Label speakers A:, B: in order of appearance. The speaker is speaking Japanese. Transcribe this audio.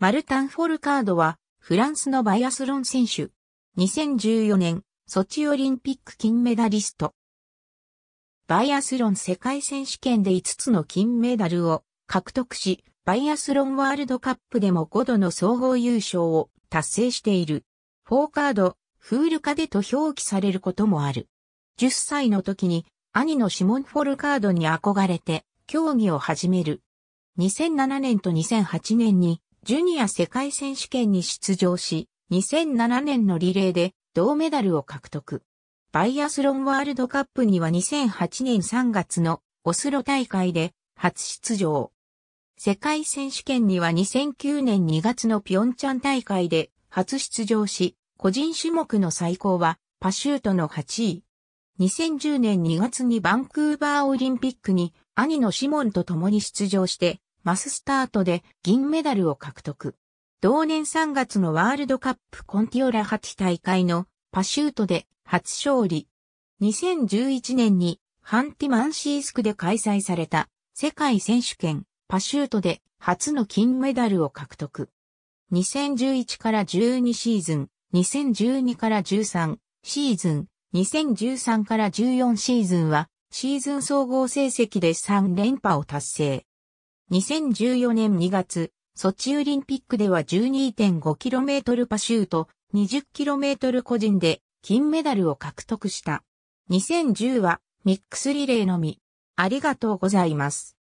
A: マルタン・フォルカードは、
B: フランスのバイアスロン選手。2014年、ソチオリンピック金メダリスト。バイアスロン世界選手権で5つの金メダルを獲得し、バイアスロンワールドカップでも5度の総合優勝を達成している。フォーカード、フールカデと表記されることもある。10歳の時に兄のシモン・フォルカードに憧れて競技を始める。2007年と2008年にジュニア世界選手権に出場し、2007年のリレーで銅メダルを獲得。バイアスロンワールドカップには2008年3月のオスロ大会で初出場。世界選手権には2009年2月のピョンチャン大会で初出場し、個人種目の最高はパシュートの8位。2010年2月にバンクーバーオリンピックに兄のシモンと共に出場してマススタートで銀メダルを獲得。同年3月のワールドカップコンティオラ8大会のパシュートで初勝利。2011年にハンティマンシースクで開催された世界選手権パシュートで初の金メダルを獲得。2011から12シーズン、2012から13シーズン、2013から14シーズンはシーズン総合成績で3連覇を達成。2014年2月、ソチオリンピックでは 12.5km パシュート、20km 個人で金メダルを獲得した。2010はミックスリレーのみ。ありがとうございます。